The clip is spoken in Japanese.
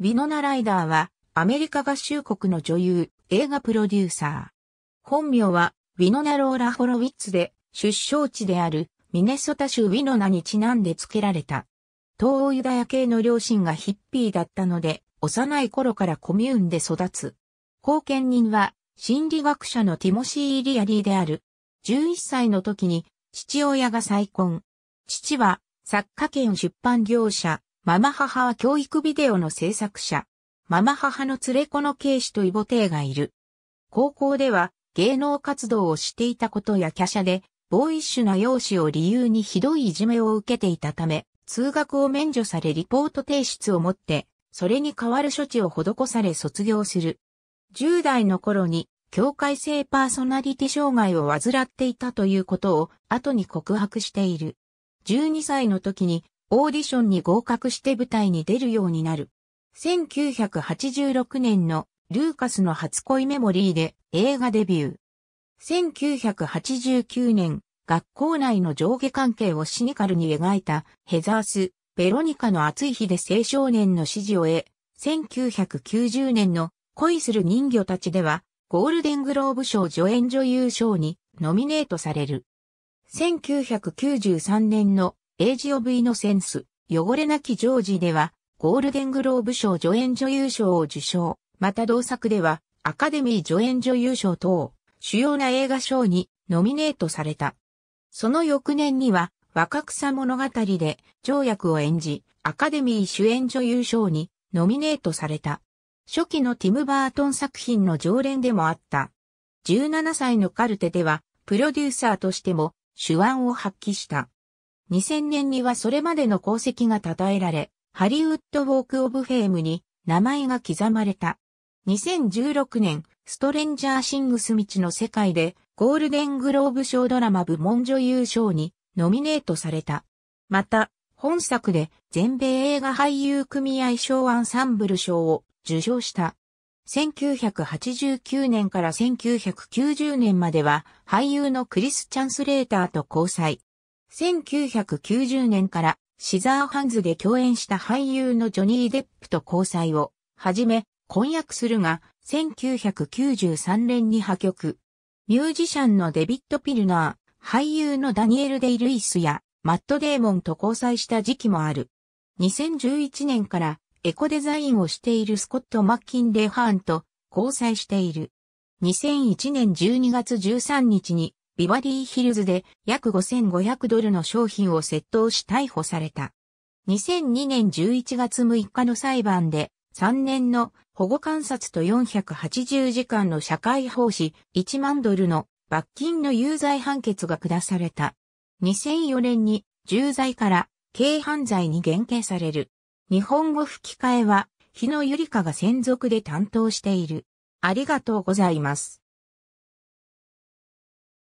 ウィノナ・ライダーは、アメリカ合衆国の女優、映画プロデューサー。本名は、ウィノナ・ローラ・ホロウィッツで、出生地である、ミネソタ州ウィノナにちなんで付けられた。東欧ユダヤ系の両親がヒッピーだったので、幼い頃からコミューンで育つ。後見人は、心理学者のティモシー・リアリーである。11歳の時に、父親が再婚。父は、作家兼出版業者、ママ母は教育ビデオの制作者。ママ母の連れ子の警視とイボテがいる。高校では芸能活動をしていたことや華奢で、ボーイッシュな容姿を理由にひどいいじめを受けていたため、通学を免除されリポート提出をもって、それに代わる処置を施され卒業する。10代の頃に、境界性パーソナリティ障害を患っていたということを後に告白している。12歳の時にオーディションに合格して舞台に出るようになる。1986年のルーカスの初恋メモリーで映画デビュー。1989年、学校内の上下関係をシニカルに描いたヘザース、ベロニカの熱い日で青少年の支持を得、1990年の恋する人魚たちでは、ゴールデングローブ賞助演女優賞にノミネートされる。1993年のエイジ・オブ・イノセンス、汚れなきジョージでは、ゴールデングローブ賞助演女優賞を受賞、また同作では、アカデミー助演女優賞等、主要な映画賞にノミネートされた。その翌年には、若草物語で、条約を演じ、アカデミー主演女優賞にノミネートされた。初期のティム・バートン作品の常連でもあった。17歳のカルテでは、プロデューサーとしても手腕を発揮した。2000年にはそれまでの功績が称えられ、ハリウッド・ウォーク・オブ・フェームに名前が刻まれた。2016年、ストレンジャー・シングス道の世界で、ゴールデングローブ賞ドラマ部門女優賞にノミネートされた。また、本作で全米映画俳優組合賞アンサンブル賞を受賞した。1989年から1990年までは俳優のクリス・チャンスレーターと交際。1990年からシザーハンズで共演した俳優のジョニー・デップと交際を始め、婚約するが、1993年に破局。ミュージシャンのデビッド・ピルナー、俳優のダニエル・デイ・ルイスやマット・デーモンと交際した時期もある。2011年からエコデザインをしているスコット・マッキン・レハーンと交際している。2001年12月13日にビバリーヒルズで約5500ドルの商品を窃盗し逮捕された。2002年11月6日の裁判で3年の保護観察と480時間の社会奉仕1万ドルの罰金の有罪判決が下された。2004年に重罪から軽犯罪に減刑される。日本語吹き替えは日野ゆりかが専属で担当している。ありがとうございます。